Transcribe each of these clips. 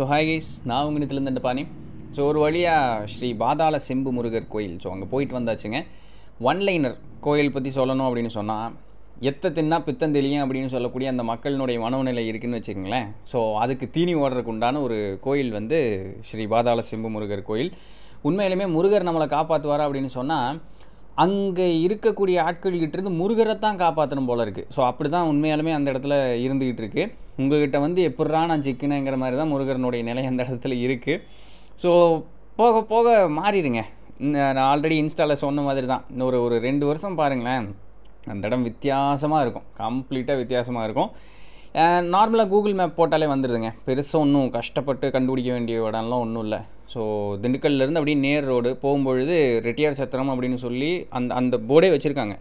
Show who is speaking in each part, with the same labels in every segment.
Speaker 1: so guys நான் உங்கள் நித்திலேருந்து பாணி ஸோ ஒரு வழியாக ஸ்ரீ பாதாள செம்பு முருகர் கோயில் ஸோ அங்கே போயிட்டு வந்தாச்சுங்க ஒன் லைனர் கோயில் பற்றி சொல்லணும் அப்படின்னு சொன்னால் எத்த தின்னா பித்தம் தெளியும் அப்படின்னு சொல்லக்கூடிய அந்த மக்களினுடைய மனோநிலை இருக்குதுன்னு வச்சுக்கோங்களேன் ஸோ அதுக்கு தீனி ஓடுறதுக்கு உண்டான ஒரு கோயில் வந்து ஸ்ரீ பாதாள செம்பு முருகர் கோயில் உண்மையிலுமே முருகர் நம்மளை காப்பாற்றுவாரா அப்படின்னு சொன்னால் அங்கே இருக்கக்கூடிய ஆட்கள்கிட்டேருந்து முருகரை தான் காப்பாற்றணும் போல இருக்குது ஸோ அப்படி தான் உண்மையாலுமே அந்த இடத்துல இருந்துக்கிட்டு இருக்கு உங்ககிட்ட வந்து எப்பட்றா நான் சிக்கினேங்கிற மாதிரி தான் முருகனுடைய நிலை அந்த இடத்துல இருக்குது ஸோ போக போக மாறிடுங்க நான் ஆல்ரெடி இன்ஸ்டாவில் சொன்ன மாதிரி தான் இன்னொரு ஒரு ரெண்டு வருஷம் பாருங்களேன் அந்த இடம் வித்தியாசமாக இருக்கும் கம்ப்ளீட்டாக வித்தியாசமாக இருக்கும் நார்மலாக கூகுள் மேப் போட்டாலே வந்துடுதுங்க பெருசாக ஒன்றும் கஷ்டப்பட்டு கண்டுபிடிக்க வேண்டிய இடம்லாம் ஒன்றும் இல்லை ஸோ திண்டுக்கல்லேருந்து அப்படியே நேர் ரோடு போகும்பொழுது ரெட்டியார் சத்திரம் அப்படின்னு சொல்லி அந்த அந்த போர்டே வச்சுருக்காங்க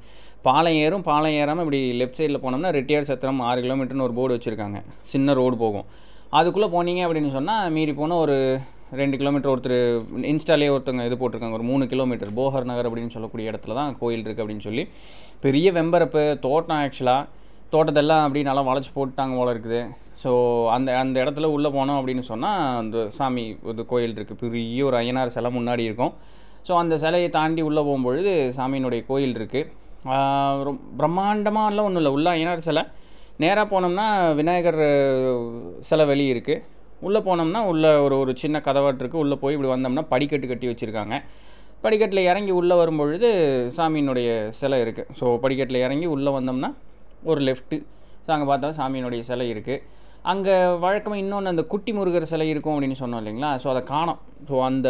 Speaker 1: பாலம் ஏறும் பாலம் ஏறாமல் இப்படி லெஃப்ட் சைடில் போனோம்னா ரெட்டியார் சத்திரம் ஆறு கிலோமீட்டர்னு ஒரு போர்டு வச்சுருக்காங்க சின்ன ரோடு போகும் அதுக்குள்ளே போனீங்க அப்படின்னு சொன்னால் மீறி போனால் ஒரு ரெண்டு கிலோமீட்டர் ஒருத்தர் இன்ஸ்டாலே ஒருத்தவங்க இது போட்டிருக்காங்க ஒரு மூணு கிலோமீட்டர் போகர் நகர் அப்படின்னு சொல்லக்கூடிய இடத்துல தான் கோயில் இருக்குது அப்படின்னு சொல்லி பெரிய வெம்பரப்பு தோட்டம் ஆக்சுவலாக தோட்டத்தெல்லாம் அப்படி நல்லா வளைச்சி போட்டுட்டாங்க போல இருக்குது ஸோ அந்த அந்த இடத்துல உள்ளே போனோம் அப்படின்னு சொன்னால் அந்த சாமி ஒரு கோயில் இருக்குது பெரிய ஒரு ஐயனார் சிலை முன்னாடி இருக்கும் ஸோ அந்த சிலையை தாண்டி உள்ளே போகும்பொழுது சாமியினுடைய கோயில் இருக்குது பிரம்மாண்டமாகலாம் ஒன்றும் இல்லை உள்ளே ஐயனார் சிலை நேராக போனோம்னா விநாயகர் சிலை வெளியே இருக்குது உள்ளே போனோம்னா உள்ளே ஒரு ஒரு சின்ன கதவாட்டு இருக்குது உள்ளே போய் இப்படி வந்தோம்னா படிக்கட்டு கட்டி வச்சுருக்காங்க படிக்கட்டில் இறங்கி உள்ளே வரும்பொழுது சாமியினுடைய சிலை இருக்குது ஸோ படிக்கட்டில் இறங்கி உள்ளே வந்தோம்னா ஒரு லெஃப்ட்டு ஸோ அங்கே பார்த்தா சாமியினுடைய சிலை இருக்குது அங்கே வழக்கமாக இன்னொன்று அந்த குட்டி முருகர் சிலை இருக்கும் அப்படின்னு சொன்னோம் இல்லைங்களா ஸோ அதை காணோம் ஸோ அந்த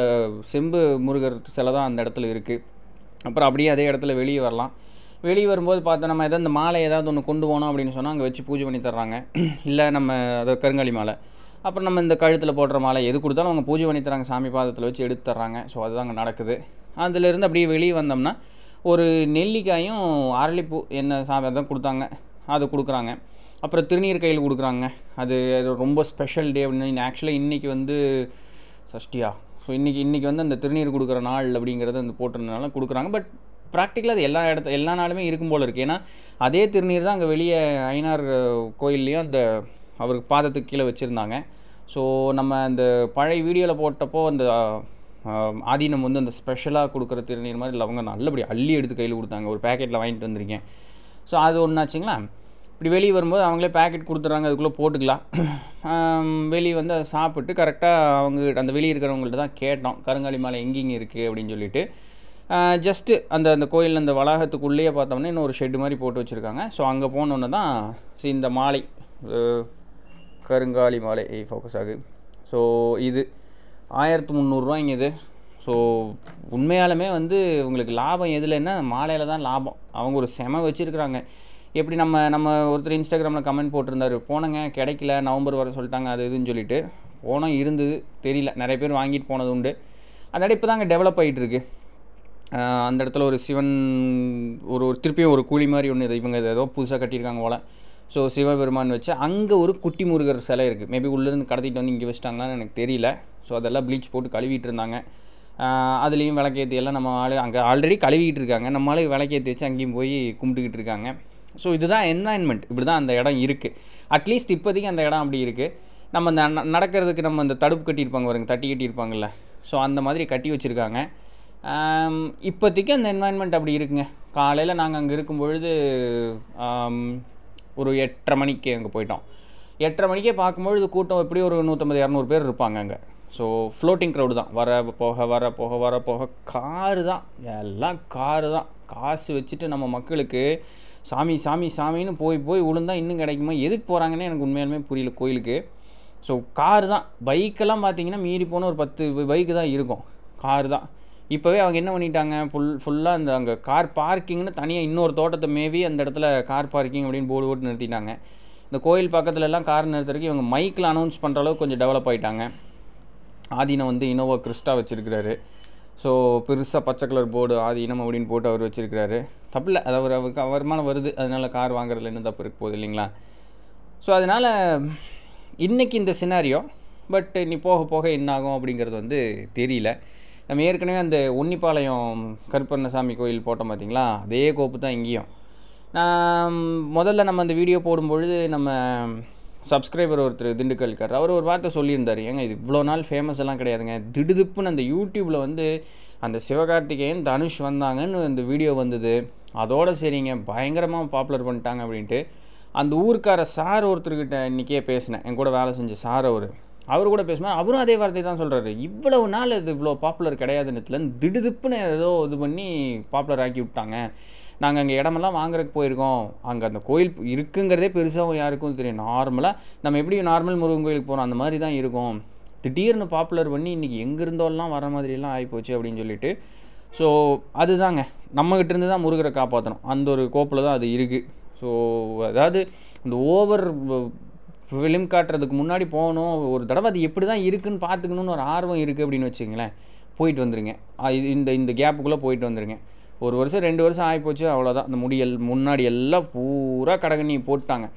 Speaker 1: செம்பு முருகர் சிலை தான் அந்த இடத்துல இருக்குது அப்புறம் அப்படியே அதே இடத்துல வெளியே வரலாம் வெளியே வரும்போது பார்த்தா நம்ம எதாவது இந்த மாலை ஏதாவது ஒன்று கொண்டு போனோம் அப்படின்னு சொன்னால் அங்கே வச்சு பூஜை பண்ணி தர்றாங்க இல்லை நம்ம அதை கருங்காலி மாலை அப்புறம் நம்ம இந்த கழுத்தில் போடுற மாலை எது கொடுத்தாலும் அவங்க பூஜை பண்ணி தராங்க சாமி பாதத்தில் வச்சு எடுத்து தர்றாங்க ஸோ அதுதான் அங்கே நடக்குது அதுலேருந்து அப்படியே வெளியே வந்தோம்னா ஒரு நெல்லிக்காயும் அரளிப்பூ என்ன சாமி அதான் கொடுத்தாங்க அது கொடுக்குறாங்க அப்புறம் திருநீர் கையில் கொடுக்குறாங்க அது அது ரொம்ப ஸ்பெஷல் டே அப்படின்னு ஆக்சுவலாக இன்றைக்கி வந்து சஷ்டியா ஸோ இன்றைக்கி இன்றைக்கி வந்து அந்த திருநீர் கொடுக்குற நாள் அப்படிங்கிறத அந்த போட்டிருந்தனால கொடுக்குறாங்க பட் ப்ராக்டிக்கலாக அது எல்லா இடத்து எல்லா நாளுமே இருக்கும் போல் இருக்குது ஏன்னா அதே திருநீர் தான் அங்கே வெளியே ஐநார் கோயில்லையும் அந்த அவருக்கு பாதத்துக்கு கீழே வச்சுருந்தாங்க ஸோ நம்ம அந்த பழைய வீடியோவில் போட்டப்போ அந்த ஆதீனம் வந்து அந்த ஸ்பெஷலாக கொடுக்குற திருநீர் மாதிரி இல்லை அவங்க நல்லபடி அள்ளி எடுத்து கையில் கொடுத்தாங்க ஒரு பேக்கெட்டில் வாங்கிட்டு வந்திருக்கேன் ஸோ அது ஒன்றாச்சிங்களா இப்படி வெளியே வரும்போது அவங்களே பேக்கெட் கொடுத்துட்றாங்க அதுக்குள்ளே போட்டுக்கலாம் வெளியே வந்து அதை சாப்பிட்டு கரெக்டாக அவங்க அந்த வெளியே இருக்கிறவங்கள்ட்ட தான் கேட்டோம் கருங்காலி மலை எங்கெங்கே இருக்குது அப்படின்னு சொல்லிட்டு ஜஸ்ட்டு அந்த அந்த கோயில் அந்த வளாகத்துக்குள்ளேயே பார்த்தோம்னா இன்னும் ஒரு ஷெட்டு மாதிரி போட்டு வச்சுருக்காங்க ஸோ அங்கே போனோன்னு தான் இந்த மாலை கருங்காலி மாலை ஃபோக்கஸ் ஆகு ஸோ இது ஆயிரத்து இங்கே இது ஸோ உண்மையாலுமே வந்து உங்களுக்கு லாபம் எதுலன்னா மாலையில் தான் லாபம் அவங்க ஒரு செம வச்சுருக்குறாங்க எப்படி நம்ம நம்ம ஒருத்தர் இன்ஸ்டாகிராமில் கமெண்ட் போட்டிருந்தாரு போனங்க கிடைக்கல நவம்பர் வர சொல்லிட்டாங்க அது இதுன்னு சொல்லிட்டு போனோம் இருந்தது தெரியல நிறைய பேர் வாங்கிட்டு போனது உண்டு அந்த இடம் இப்போ தாங்க டெவலப் ஆகிட்டுருக்கு அந்த இடத்துல ஒரு சிவன் ஒரு ஒரு திருப்பியும் ஒரு கூலி மாதிரி ஒன்று இவங்க ஏதோ புதுசாக கட்டியிருக்காங்க போல் ஸோ சிவபெருமான் வச்சு அங்கே ஒரு குட்டி முருகர் சிலை இருக்குது மேபி உள்ளேருந்து கடத்திட்டு வந்து இங்கே வச்சிட்டாங்களான்னு எனக்கு தெரியல ஸோ அதெல்லாம் ப்ளீச் போட்டு கழுவிட்டு இருந்தாங்க அதுலேயும் விளக்கேற்றி எல்லாம் நம்ம ஆள் அங்கே ஆல்ரெடி கழுவிக்கிட்டு இருக்காங்க நம்மளால விளக்கேற்றி வச்சு அங்கேயும் போய் கும்பிட்டுக்கிட்டு இருக்காங்க ஸோ இதுதான் என்வாயன்மெண்ட் இப்படி தான் அந்த இடம் இருக்குது அட்லீஸ்ட் இப்போதைக்கு அந்த இடம் அப்படி இருக்குது நம்ம அந்த நடக்கிறதுக்கு நம்ம அந்த தடுப்பு கட்டியிருப்பாங்க வருங்க தட்டி கட்டியிருப்பாங்கள்ல ஸோ அந்த மாதிரி கட்டி வச்சுருக்காங்க இப்போதைக்கு அந்த என்வாயன்மெண்ட் அப்படி இருக்குங்க காலையில் நாங்கள் அங்கே இருக்கும் பொழுது ஒரு எட்டரை மணிக்கு அங்கே போயிட்டோம் எட்டரை மணிக்கே பார்க்கும்பொழுது கூட்டம் எப்படி ஒரு நூற்றம்பது இரநூறு பேர் இருப்பாங்க அங்கே ஸோ ஃப்ளோட்டிங் க்ரௌடு தான் வர போக வர போக வர போக காரு தான் எல்லாம் காரு தான் காசு வச்சுட்டு நம்ம மக்களுக்கு சாமி சாமி சாமின்னு போய் போய் விழுந்தா இன்னும் கிடைக்குமா எதுக்கு போகிறாங்கன்னு எனக்கு உண்மையாலுமே புரியல கோயிலுக்கு ஸோ கார் தான் பைக்கெல்லாம் பார்த்தீங்கன்னா மீறி போன ஒரு பத்து பைக்கு தான் இருக்கும் கார் தான் இப்போவே அவங்க என்ன பண்ணிட்டாங்க ஃபுல் ஃபுல்லாக அந்த அங்கே கார் பார்க்கிங்னு தனியாக இன்னொரு தோட்டத்தை மேவி அந்த இடத்துல கார் பார்க்கிங் அப்படின்னு போர்டு போட்டு நிறுத்திட்டாங்க இந்த கோயில் பக்கத்துல எல்லாம் கார் நிறுத்துறதுக்கு இவங்க மைக்கில் அனௌன்ஸ் பண்ணுற அளவுக்கு கொஞ்சம் டெவலப் ஆகிட்டாங்க ஆதீனம் வந்து இனோவா கிறிஸ்டா வச்சுருக்கிறாரு ஸோ பெருசாக பச்சை கலர் போர்டு ஆதி இனம் அப்படின்னு போட்டு அவர் வச்சுருக்கிறாரு தப்பில்லை அது அவர் அவருக்கு வருமானம் வருது அதனால் கார் வாங்குறதுல என்ன தப்பு இருக்க போகுது இல்லைங்களா ஸோ அதனால் இன்றைக்கி இந்த சினாரியோ பட் நீ போக போக என்னாகும் அப்படிங்கிறது வந்து தெரியல நம்ம ஏற்கனவே அந்த உன்னிப்பாளையம் கருப்பண்ணசாமி கோயில் போட்டோம் பார்த்தீங்களா அதே கோப்பு தான் இங்கேயும் நான் முதல்ல நம்ம அந்த வீடியோ போடும்பொழுது நம்ம சப்ஸ்கிரைபர் ஒருத்தர் திண்டுக்கல்கார் அவர் ஒரு வார்த்தை சொல்லியிருந்தார் ஏங்க இது இவ்வளோ நாள் ஃபேமஸ் எல்லாம் கிடையாதுங்க திடுதுப்புன்னு அந்த யூடியூப்பில் வந்து அந்த சிவகார்த்திகேயன் தனுஷ் வந்தாங்கன்னு அந்த வீடியோ வந்தது அதோடு சரிங்க பயங்கரமாக பாப்புலர் பண்ணிட்டாங்க அப்படின்ட்டு அந்த ஊருக்கார சார் ஒருத்தர்கிட்ட இன்றைக்கே பேசினேன் என் கூட வேலை செஞ்ச சார் அவர் அவர் கூட பேசுமா அவரும் அதே வார்த்தை தான் சொல்கிறாரு இவ்வளவு நாள் இது இவ்வளோ பாப்புலர் கிடையாது நேரத்தில் திடுதுப்புன்னு ஏதோ இது பண்ணி பாப்புலர் ஆக்கி விட்டாங்க நாங்கள் அங்கே இடமெல்லாம் வாங்குறதுக்கு போயிருக்கோம் அங்கே அந்த கோயில் இருக்குங்கிறதே பெருசாக யாருக்கும் தெரியும் நார்மலாக நம்ம எப்படி நார்மல் முருகன் கோயிலுக்கு போகிறோம் அந்த மாதிரி தான் இருக்கும் திடீர்னு பாப்புலர் பண்ணி இன்றைக்கி எங்கேருந்தோல்லாம் வர மாதிரிலாம் ஆகிப்போச்சு அப்படின்னு சொல்லிட்டு ஸோ அதுதாங்க நம்மகிட்ட இருந்து தான் முருகரை காப்பாற்றணும் அந்த ஒரு கோப்பில் தான் அது இருக்குது ஸோ அதாவது இந்த ஓவர் ஃபிலிம் காட்டுறதுக்கு முன்னாடி போகணும் ஒரு தடவை அது எப்படி தான் இருக்குதுன்னு பார்த்துக்கணுன்னு ஒரு ஆர்வம் இருக்குது அப்படின்னு வச்சுங்களேன் போயிட்டு வந்துடுங்க இந்த இந்த கேப்புக்குள்ளே போயிட்டு வந்துடுங்க ஒரு வருஷம் ரெண்டு வருஷம் ஆகிப்போச்சு அவ்வளோதான் அந்த முடியல் முன்னாடி எல்லாம் பூரா கடகண்ணி போட்டாங்க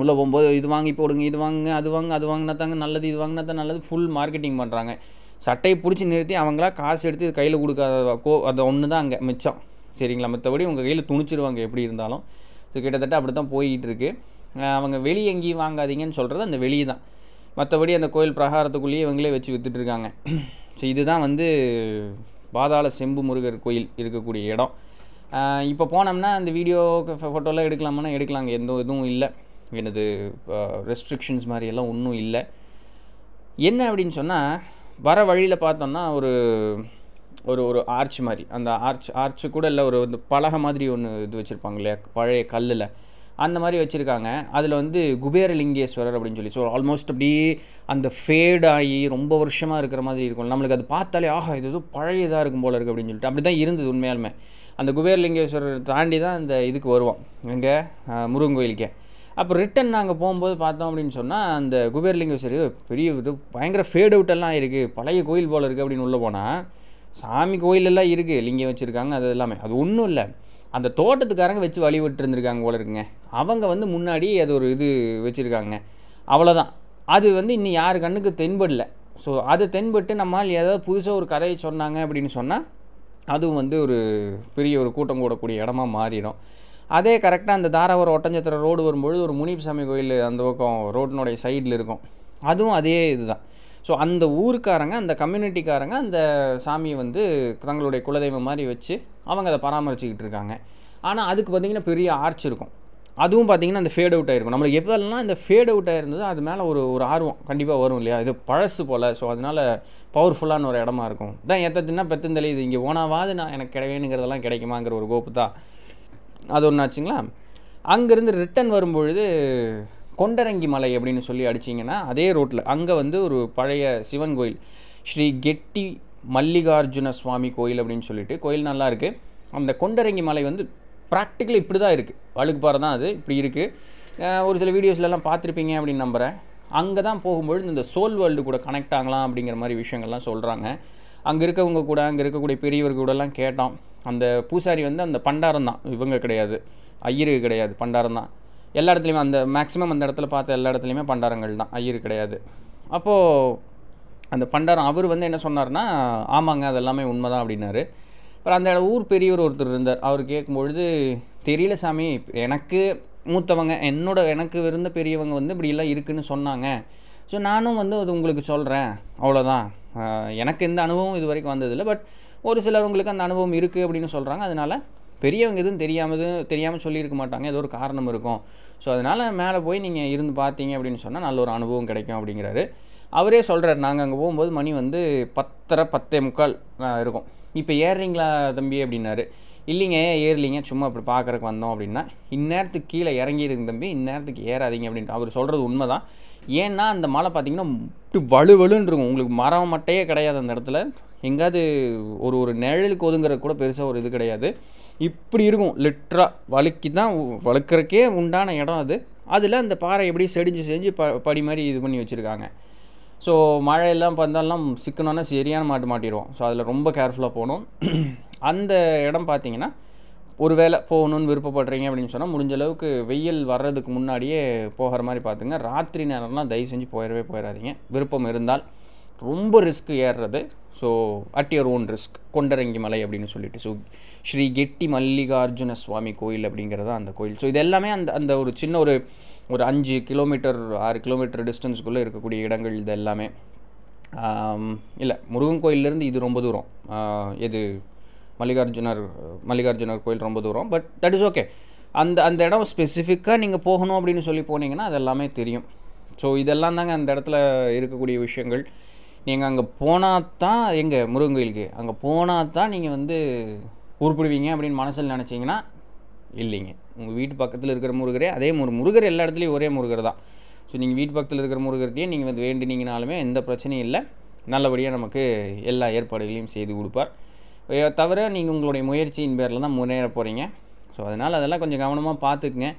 Speaker 1: உள்ளே போகும்போது இது வாங்கி போடுங்க இது வாங்குங்க அது வாங்க அது வாங்கினா தாங்க நல்லது இது வாங்கினா தான் நல்லது ஃபுல் மார்க்கெட்டிங் பண்ணுறாங்க சட்டையை பிடிச்சி நிறுத்தி அவங்களா காசு எடுத்து இது கையில் கொடுக்காத கோ அது ஒன்று தான் அங்கே மிச்சம் சரிங்களா மற்றபடி உங்கள் கையில் துணிச்சிருவாங்க எப்படி இருந்தாலும் ஸோ கிட்டத்தட்ட அப்படி தான் போயிட்டு இருக்கு அவங்க வெளியே எங்கேயும் வாங்காதீங்கன்னு சொல்கிறது அந்த வெளியே தான் மற்றபடி அந்த கோயில் பிரகாரத்துக்குள்ளேயே இவங்களே வச்சு விற்றுட்ருக்காங்க ஸோ இதுதான் வந்து பாதாள செம்பு முருகர் கோயில் இருக்கக்கூடிய இடம் இப்போ போனோம்னா அந்த வீடியோ ஃபோட்டோலாம் எடுக்கலாமானா எடுக்கலாங்க எந்த இதுவும் இல்லை எனது ரெஸ்ட்ரிக்ஷன்ஸ் மாதிரியெல்லாம் ஒன்றும் இல்லை என்ன அப்படின்னு சொன்னால் வர வழியில் பார்த்தோம்னா ஒரு ஒரு ஒரு ஆர்ச் மாதிரி அந்த ஆர்ச் ஆர்ச்சு கூட இல்லை ஒரு பலகை மாதிரி ஒன்று இது வச்சுருப்பாங்க இல்லையா பழைய கல்லில் அந்த மாதிரி வச்சுருக்காங்க அதில் வந்து குபேரலிங்கேஸ்வரர் அப்படின்னு சொல்லி ஸோ ஆல்மோஸ்ட் அப்படியே அந்த ஃபேட் ஆகி ரொம்ப வருஷமாக இருக்கிற மாதிரி இருக்கும் நம்மளுக்கு அது பார்த்தாலே ஆஹா இது எதுவும் பழையதாக இருக்கும் போல் இருக்குது அப்படின்னு சொல்லிட்டு அப்படி தான் இருந்தது உண்மையாலுமே அந்த குபேரலிங்கேஸ்வரர் தாண்டி தான் அந்த இதுக்கு வருவோம் எங்கள் முருகன் கோயிலுக்கே அப்போ ரிட்டன் நாங்கள் போகும்போது பார்த்தோம் அப்படின்னு சொன்னால் அந்த குபேரலிங்கேஸ்வரர் பெரிய இது பயங்கர ஃபேட் அவுட்டெல்லாம் இருக்குது பழைய கோயில் போல் இருக்குது அப்படின்னு உள்ளே போனால் சாமி கோயிலெல்லாம் இருக்குது லிங்கம் வச்சுருக்காங்க அது எல்லாமே அது ஒன்றும் இல்லை அந்த தோட்டத்துக்காரங்க வச்சு வழிபட்டுருந்துருக்காங்க போல இருக்குங்க அவங்க வந்து முன்னாடி அது ஒரு இது வச்சுருக்காங்க அவ்வளோதான் அது வந்து இன்னும் யார் கண்ணுக்கு தென்படல ஸோ அது தென்பட்டு நம்மால் ஏதாவது புதுசாக ஒரு கதையை சொன்னாங்க அப்படின்னு சொன்னால் அதுவும் வந்து ஒரு பெரிய ஒரு கூட்டம் கூடக்கூடிய இடமா மாறிடும் அதே கரெக்டாக அந்த தாராவரம் ஒட்டஞ்சத்திர ரோடு வரும்பொழுது ஒரு சாமி கோயில் அந்த பக்கம் ரோட்டினுடைய சைடில் இருக்கும் அதுவும் அதே இதுதான் ஸோ அந்த ஊருக்காரங்க அந்த கம்யூனிட்டிக்காரங்க அந்த சாமியை வந்து தங்களுடைய குலதெய்வம் மாதிரி வச்சு அவங்க அதை பராமரிச்சுக்கிட்டு இருக்காங்க ஆனால் அதுக்கு பார்த்திங்கன்னா பெரிய ஆர்ச் இருக்கும் அதுவும் பார்த்திங்கன்னா அந்த ஃபேட் அவுட் ஆகிருக்கும் நம்மளுக்கு எப்போல்லாம் இந்த ஃபேட் அவுட் ஆகிருந்தது அது மேலே ஒரு ஒரு ஆர்வம் கண்டிப்பாக வரும் இல்லையா இது பழசு போல் ஸோ அதனால் பவர்ஃபுல்லான ஒரு இடமா இருக்கும் தான் எத்தத்தினா பெத்தந்தலை இது இங்கே ஓனாவாது நான் எனக்கு கிடைவேணுங்கிறதெல்லாம் கிடைக்குமாங்கிற ஒரு கோப்பு தான் அது ஒன்று அங்கேருந்து ரிட்டன் வரும்பொழுது கொண்டரங்கி மலை அப்படின்னு சொல்லி அடிச்சிங்கன்னா அதே ரோட்டில் அங்கே வந்து ஒரு பழைய சிவன் கோயில் ஸ்ரீ கெட்டி மல்லிகார்ஜுன சுவாமி கோயில் அப்படின்னு சொல்லிட்டு கோயில் நல்லா இருக்குது அந்த கொண்டரங்கி மலை வந்து ப்ராக்டிக்கலி இப்படி தான் இருக்குது வழுக்குப்பாறை தான் அது இப்படி இருக்குது ஒரு சில வீடியோஸ்லலாம் பார்த்துருப்பீங்க அப்படின்னு நம்புகிறேன் அங்கே தான் போகும்பொழுது இந்த சோல் வேர்ல்டு கூட கனெக்ட் ஆகலாம் அப்படிங்கிற மாதிரி விஷயங்கள்லாம் சொல்கிறாங்க அங்கே இருக்கவங்க கூட அங்கே இருக்கக்கூடிய பெரியவர்கள் கூடலாம் கேட்டோம் அந்த பூசாரி வந்து அந்த பண்டாரம் தான் இவங்க கிடையாது ஐயரு கிடையாது பண்டாரம் தான் எல்லா இடத்துலையுமே அந்த மேக்ஸிமம் அந்த இடத்துல பார்த்த எல்லா இடத்துலையுமே பண்டாரங்கள் தான் ஐயரு கிடையாது அப்போது அந்த பண்டாரம் அவர் வந்து என்ன சொன்னார்னா ஆமாங்க அது எல்லாமே உண்மை தான் அப்படின்னாரு அப்புறம் அந்த ஊர் பெரியவர் ஒருத்தர் இருந்தார் அவர் கேட்கும்பொழுது தெரியல சாமி எனக்கு மூத்தவங்க என்னோட எனக்கு இருந்த பெரியவங்க வந்து இப்படிலாம் இருக்குதுன்னு சொன்னாங்க ஸோ நானும் வந்து அது உங்களுக்கு சொல்கிறேன் அவ்வளோதான் எனக்கு எந்த அனுபவம் இது வரைக்கும் வந்ததில்லை பட் ஒரு சிலவங்களுக்கு அந்த அனுபவம் இருக்குது அப்படின்னு சொல்கிறாங்க அதனால் பெரியவங்க எதுவும் தெரியாமல் தெரியாமல் சொல்லியிருக்க மாட்டாங்க ஏதோ ஒரு காரணம் இருக்கும் ஸோ அதனால் மேலே போய் நீங்கள் இருந்து பார்த்தீங்க அப்படின்னு சொன்னால் நல்ல ஒரு அனுபவம் கிடைக்கும் அப்படிங்கிறாரு அவரே சொல்கிறார் நாங்கள் அங்கே போகும்போது மணி வந்து பத்தரை பத்தே முக்கால் இருக்கும் இப்போ ஏறுறீங்களா தம்பி அப்படின்னாரு இல்லைங்க ஏறலிங்க சும்மா அப்படி பார்க்குறக்கு வந்தோம் அப்படின்னா இந்நேரத்துக்கு கீழே இறங்கிடுங்க தம்பி இந்நேரத்துக்கு ஏறாதீங்க அப்படின்ட்டு அவர் சொல்கிறது உண்மை தான் ஏன்னா அந்த மலை பார்த்திங்கன்னா வலுவலுன்னு இருக்கும் உங்களுக்கு மரம் மட்டையே கிடையாது அந்த இடத்துல எங்கேயாவது ஒரு ஒரு நிழலுக்கு ஒதுங்குற கூட பெருசாக ஒரு இது கிடையாது இப்படி இருக்கும் லிட்ராக வழுக்கி தான் வழுக்கிறக்கே உண்டான இடம் அது அதில் அந்த பாறை எப்படி செடிஞ்சு செஞ்சு ப படி மாதிரி இது பண்ணி வச்சுருக்காங்க ஸோ மழையெல்லாம் பார்த்தாலும் சிக்கணுன்னா சரியான மாட்டு மாட்டிடுவோம் ஸோ அதில் ரொம்ப கேர்ஃபுல்லாக போகணும் அந்த இடம் பார்த்தீங்கன்னா ஒரு வேளை போகணும்னு விருப்பப்படுறீங்க அப்படின்னு சொன்னால் முடிஞ்ச அளவுக்கு வெயில் வர்றதுக்கு முன்னாடியே போகிற மாதிரி பார்த்துங்க ராத்திரி நேரம்லாம் தயவு செஞ்சு போயிடவே போயிடாதீங்க விருப்பம் இருந்தால் ரொம்ப ரிஸ்க் ஏறுறது so at your own risk Kondarangi மலை அப்படின்னு சொல்லிட்டு ஸோ ஸ்ரீ கெட்டி மல்லிகார்ஜுன சுவாமி கோயில் அப்படிங்கிறது அந்த கோயில் ஸோ இது எல்லாமே அந்த அந்த ஒரு சின்ன ஒரு ஒரு அஞ்சு கிலோமீட்டர் ஆறு கிலோமீட்டர் டிஸ்டன்ஸுக்குள்ளே இருக்கக்கூடிய இடங்கள் இது எல்லாமே இல்லை முருகன் கோயிலேருந்து இது ரொம்ப தூரம் எது மல்லிகார்ஜுனர் மல்லிகார்ஜுனர் கோயில் ரொம்ப தூரம் பட் தட் இஸ் ஓகே அந்த அந்த இடம் ஸ்பெசிஃபிக்காக நீங்கள் போகணும் அப்படின்னு சொல்லி போனீங்கன்னா அது எல்லாமே தெரியும் ஸோ இதெல்லாம் தாங்க அந்த இடத்துல இருக்கக்கூடிய விஷயங்கள் நீங்கள் அங்கே போனால் தான் எங்கே முருகன் கோயிலுக்கு அங்கே போனால் தான் நீங்கள் வந்து உருப்பிடுவீங்க அப்படின்னு மனசில் நினச்சிங்கன்னா இல்லைங்க உங்கள் வீட்டு பக்கத்தில் இருக்கிற முருகரே அதே ஒரு முருகர் எல்லா இடத்துலையும் ஒரே முருகர் தான் ஸோ நீங்கள் வீட்டு பக்கத்தில் இருக்கிற முருகர்கிட்டையும் நீங்கள் வந்து வேண்டினீங்கனாலுமே எந்த பிரச்சனையும் இல்லை நல்லபடியாக நமக்கு எல்லா ஏற்பாடுகளையும் செய்து கொடுப்பார் தவிர நீங்கள் உங்களுடைய முயற்சியின் பேரில் தான் முன்னேற போகிறீங்க ஸோ அதனால் அதெல்லாம் கொஞ்சம் கவனமாக பார்த்துக்குங்க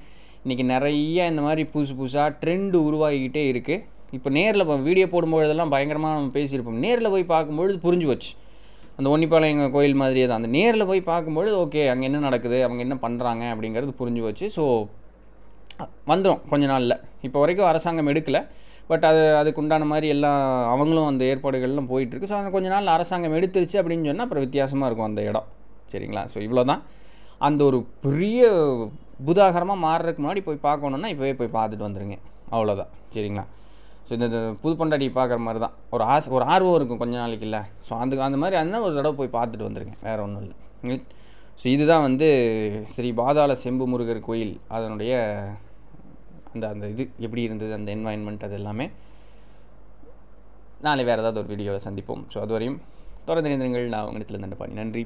Speaker 1: இன்றைக்கி நிறைய இந்த மாதிரி புதுசு புதுசாக ட்ரெண்டு உருவாகிக்கிட்டே இருக்குது இப்போ நேரில் வீடியோ போடும்பொழுதெல்லாம் பயங்கரமாக நம்ம பேசியிருப்போம் நேரில் போய் பார்க்கும்பொழுது புரிஞ்சு வச்சு அந்த ஒன்னிப்பாளையம் கோயில் மாதிரியே தான் அந்த நேரில் போய் பார்க்கும்பொழுது ஓகே அங்கே என்ன நடக்குது அவங்க என்ன பண்ணுறாங்க அப்படிங்கிறது புரிஞ்சு வச்சு ஸோ வந்துடும் கொஞ்ச நாளில் இப்போ வரைக்கும் அரசாங்கம் எடுக்கலை பட் அது அதுக்கு உண்டான மாதிரி எல்லாம் அவங்களும் அந்த ஏற்பாடுகள்லாம் போயிட்டுருக்கு ஸோ அந்த கொஞ்ச நாள் அரசாங்கம் எடுத்துருச்சு அப்படின்னு சொன்னால் அப்புறம் வித்தியாசமாக இருக்கும் அந்த இடம் சரிங்களா ஸோ இவ்வளோ தான் அந்த ஒரு பெரிய புதாகரமாக மாறுறதுக்கு முன்னாடி போய் பார்க்கணுன்னா இப்போவே போய் பார்த்துட்டு வந்துடுங்க அவ்வளோதான் சரிங்களா ஸோ இந்த புது பொண்டாட்டி பார்க்குற மாதிரி தான் ஒரு ஆசை ஒரு ஆர்வம் இருக்கும் கொஞ்ச நாளைக்கு இல்லை ஸோ அதுக்கு அந்த மாதிரி அந்த ஒரு தடவை போய் பார்த்துட்டு வந்திருக்கேன் வேறு ஒன்றும் இல்லை ஸோ இதுதான் வந்து ஸ்ரீ பாதாள செம்பு முருகர் கோயில் அதனுடைய அந்த அந்த இது எப்படி இருந்தது அந்த என்வாயன்மெண்ட் அது எல்லாமே நாளை வேறு ஏதாவது ஒரு வீடியோவில் சந்திப்போம் ஸோ அதுவரையும் தொடர்ந்து நினைந்திருங்கள் நான் உங்களிடத்தில் நன்றி நன்றி